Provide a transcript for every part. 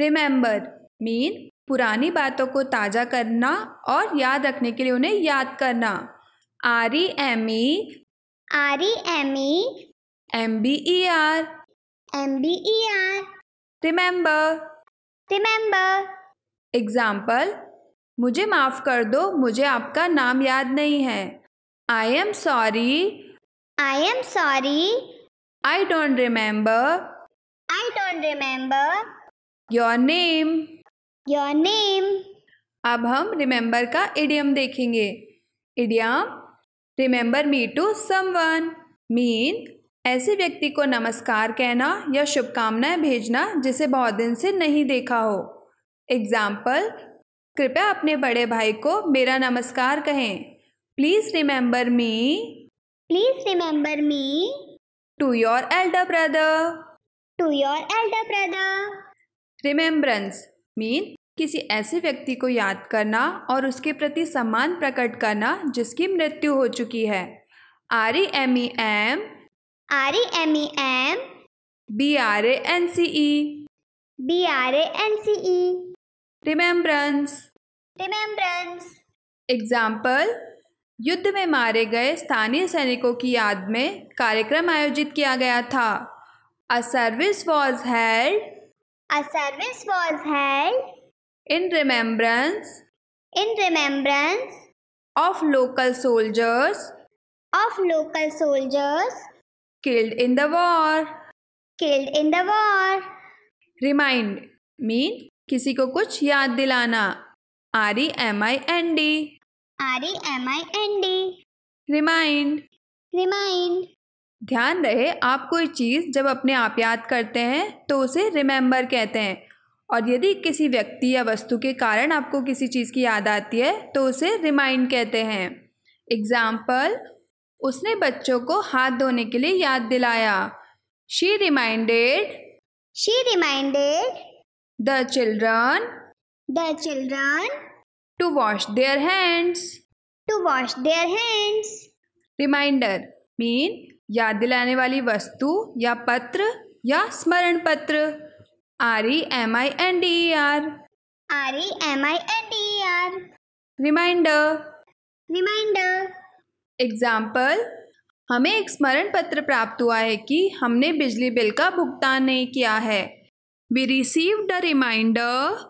Remember mean पुरानी बातों को ताज़ा करना और याद रखने के लिए उन्हें याद करना R E M E R E M E M B E R M B E R remember remember example मुझे माफ़ कर दो मुझे आपका नाम याद नहीं है I am sorry I am sorry I don't remember I don't remember your name your name अब हम रिमेंबर का इडियम देखेंगे idiom remember me to someone mean ऐसे व्यक्ति को नमस्कार कहना या शुभकामनाएं भेजना जिसे बहुत दिन से नहीं देखा हो एग्जाम्पल कृपया अपने बड़े भाई को मेरा नमस्कार कहें please remember me please remember me to your elder brother to your elder brother remembrance mean किसी ऐसे व्यक्ति को याद करना और उसके प्रति सम्मान प्रकट करना जिसकी मृत्यु हो चुकी है R E M E M R E M E M B R A N C E B R A N C E remembrance remembrance example युद्ध में मारे गए स्थानीय सैनिकों की याद में कार्यक्रम आयोजित किया गया था a service was held A service was held in remembrance in remembrance of local soldiers of local soldiers killed in the war killed in the war remind mean किसी को कुछ याद दिलाना R E M I N D R E M I N D remind remind ध्यान रहे आप कोई चीज़ जब अपने आप याद करते हैं तो उसे रिमेंबर कहते हैं और यदि किसी व्यक्ति या वस्तु के कारण आपको किसी चीज़ की याद आती है तो उसे रिमाइंड कहते हैं एग्ज़ाम्पल उसने बच्चों को हाथ धोने के लिए याद दिलाया she reminded she reminded the children the children to wash their hands to wash their hands reminder mean याद दिलाने वाली वस्तु या पत्र या स्मरण पत्र R E M I N D E R R E M I N D E R reminder reminder example हमें एक स्मरण पत्र प्राप्त हुआ है कि हमने बिजली बिल का भुगतान नहीं किया है we receive the reminder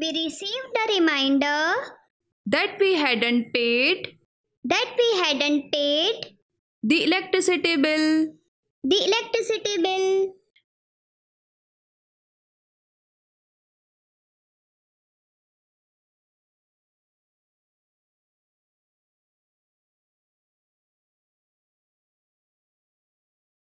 we receive the reminder that we hadn't paid that we hadn't paid The electricity bill. The electricity bill.